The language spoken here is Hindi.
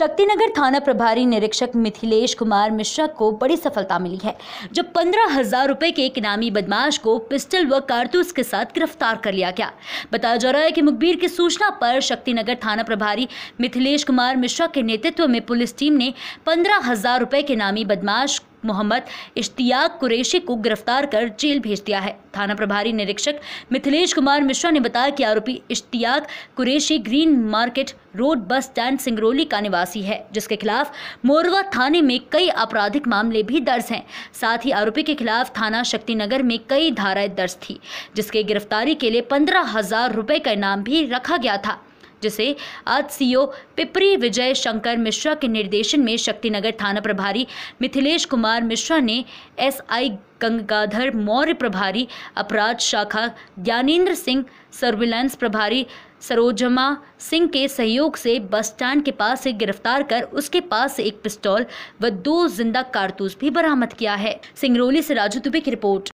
शक्तिनगर थाना प्रभारी निरीक्षक मिथिलेश कुमार मिश्रा को बड़ी सफलता मिली है जब पंद्रह हजार रुपए के एक इनामी बदमाश को पिस्टल व कारतूस के साथ गिरफ्तार कर लिया गया बताया जा रहा है कि मुखबिर की सूचना पर शक्तिनगर थाना प्रभारी मिथिलेश कुमार मिश्रा के नेतृत्व में पुलिस टीम ने पंद्रह हजार रुपए के इनामी बदमाश मोहम्मद इश्तियाक कुरैशी को गिरफ्तार कर जेल भेज दिया है थाना प्रभारी निरीक्षक मिथिलेश कुमार मिश्रा ने बताया कि आरोपी Ishtiyaq Qureshi green market road bus stand Singrauli का निवासी है जिसके खिलाफ मोरवा थाने में कई आपराधिक मामले भी दर्ज हैं साथ ही आरोपी के खिलाफ थाना शक्तिनगर में कई धाराएं दर्ज थी जिसके गिरफ्तारी के लिए पंद्रह हजार रुपये का इनाम भी रखा गया था जिसे आज सीओ पिपरी विजय शंकर मिश्रा के निर्देशन में शक्तिनगर थाना प्रभारी मिथिलेश कुमार मिश्रा ने एसआई गंगाधर मौर्य प्रभारी अपराध शाखा ज्ञानेन्द्र सिंह सर्विलांस प्रभारी सरोजमा सिंह के सहयोग से बस स्टैंड के पास से गिरफ्तार कर उसके पास से एक पिस्तौल व दो जिंदा कारतूस भी बरामद किया है सिंगरौली से राजू दुबे की रिपोर्ट